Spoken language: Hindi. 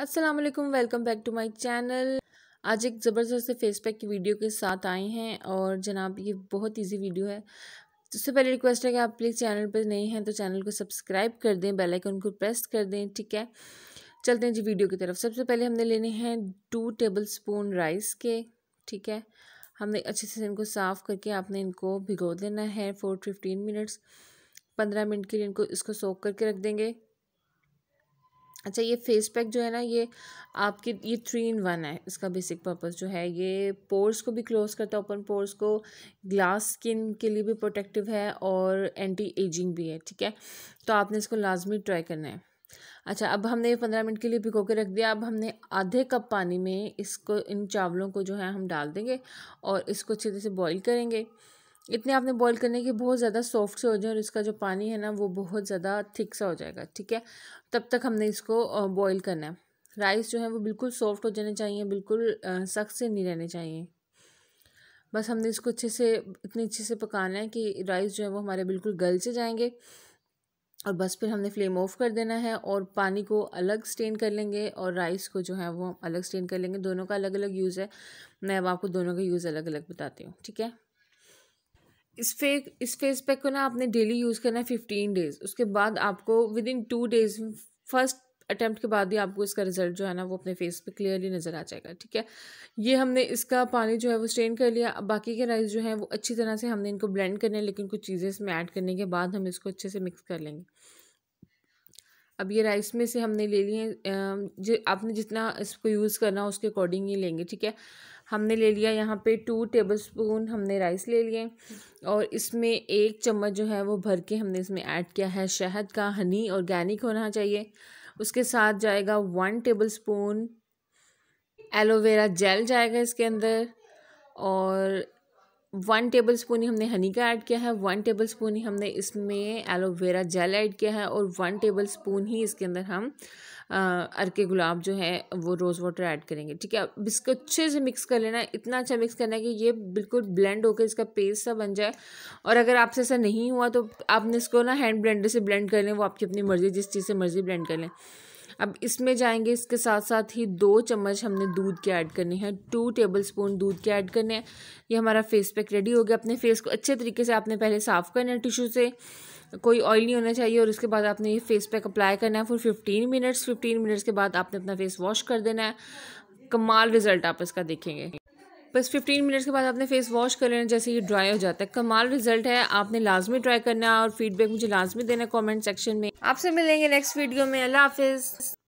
Aslam welcome back to my channel आज एक ज़बरदस्त से फेस पैक की वीडियो के साथ आए हैं और जनाब ये बहुत इजी वीडियो है सबसे पहले रिक्वेस्ट है कि आप प्लीज़ चैनल पर नए हैं तो चैनल को सब्सक्राइब कर दें बेल आइकन को प्रेस कर दें ठीक है चलते हैं जी वीडियो की तरफ सबसे पहले हमने लेने हैं टू टेबल स्पून राइस के ठीक है हमने अच्छे से इनको साफ़ करके आपने इनको भिगो देना है फोर फिफ्टीन मिनट्स पंद्रह मिनट के लिए इनको इसको सोख करके रख देंगे अच्छा ये फेस पैक जो है ना ये आपके ये थ्री इन वन है इसका बेसिक पर्पस जो है ये पोर्स को भी क्लोज करता है ओपन पोर्स को ग्लास स्किन के लिए भी प्रोटेक्टिव है और एंटी एजिंग भी है ठीक है तो आपने इसको लाजमी ट्राई करना है अच्छा अब हमने पंद्रह मिनट के लिए भिगो के रख दिया अब हमने आधे कप पानी में इसको इन चावलों को जो है हम डाल देंगे और इसको अच्छे से बॉईल करेंगे इतने आपने बॉईल करने की बहुत ज़्यादा सॉफ्ट से हो जाए और इसका जो पानी है ना वो बहुत ज़्यादा थिक सा हो जाएगा ठीक है तब तक हमने इसको बॉईल करना है राइस जो है वो बिल्कुल सॉफ्ट हो जाने चाहिए बिल्कुल सख्त से नहीं रहने चाहिए बस हमने इसको अच्छे से इतने अच्छे से पकाना है कि राइस जो है वो हमारे बिल्कुल गल से जाएंगे और बस फिर हमने फ्लेम ऑफ कर देना है और पानी को अलग स्टेन कर लेंगे और राइस को जो है वो अलग स्टेन कर लेंगे दोनों का अलग अलग यूज़ है मैं अब आपको दोनों का यूज़ अलग अलग बताती हूँ ठीक है इस फेक इस फेस पैक को ना आपने डेली यूज़ करना है फिफ्टीन डेज़ उसके बाद आपको within two days first attempt के बाद ही आपको इसका रिजल्ट जो है ना वो अपने फेस पे क्लियरली नज़र आ जाएगा ठीक है ये हमने इसका पानी जो है वो स्ट्रेन कर लिया बाकी के राइस जो है वो अच्छी तरह से हमने इनको ब्लेंड करने लेकिन कुछ चीज़ें इसमें ऐड करने के बाद हम इसको अच्छे से मिक्स कर लेंगे अब ये राइस में से हमने ले लिए जो आपने जितना इसको यूज़ करना उसके अकॉर्डिंग ही लेंगे ठीक है हमने ले लिया यहाँ पे टू टेबल स्पून हमने राइस ले लिए और इसमें एक चम्मच जो है वो भर के हमने इसमें ऐड किया है शहद का हनी ऑर्गेनिक होना चाहिए उसके साथ जाएगा one tablespoon aloe vera gel जाएगा इसके अंदर और वन टेबल स्पून ही हमने हनी का ऐड किया है वन टेबल स्पून ही हमने इसमें एलोवेरा जेल ऐड किया है और वन टेबल स्पून ही इसके अंदर हम अरके गुलाब जो है वो रोज़ वाटर ऐड करेंगे ठीक है अब इसको अच्छे से मिक्स कर लेना है इतना अच्छा मिक्स करना है कि ये बिल्कुल ब्लेंड होकर इसका पेस्ट सा बन जाए और अगर आपसे ऐसा नहीं हुआ तो आपने इसको ना हैंड ब्लेंडर से ब्लेंड कर लें वो आपकी अपनी मर्ज़ी जिस चीज़ से मर्ज़ी ब्लेंड कर लें अब इसमें जाएंगे इसके साथ साथ ही दो चम्मच हमने दूध के ऐड करने हैं टू टेबल स्पून दूध के ऐड करने हैं ये हमारा फेस पैक रेडी हो गया अपने फेस को अच्छे तरीके से आपने पहले साफ़ करना है टिशू से कोई ऑयल नहीं होना चाहिए और उसके बाद आपने ये फेस पैक अप्लाई करना है फिर फिफ्टीन मिनट्स फिफ्टीन मिनट्स के बाद आपने अपना फेस वॉश कर देना है कमाल रिज़ल्ट आप इसका देखेंगे बस 15 मिनट्स के बाद आपने फेस वॉश कर लेना जैसे ये ड्राई हो जाता है कमाल रिजल्ट है आपने लाजमी ट्राई करना और फीडबैक मुझे लाजमी देना कमेंट सेक्शन में आपसे मिलेंगे नेक्स्ट वीडियो में अल्लाह हाफिज़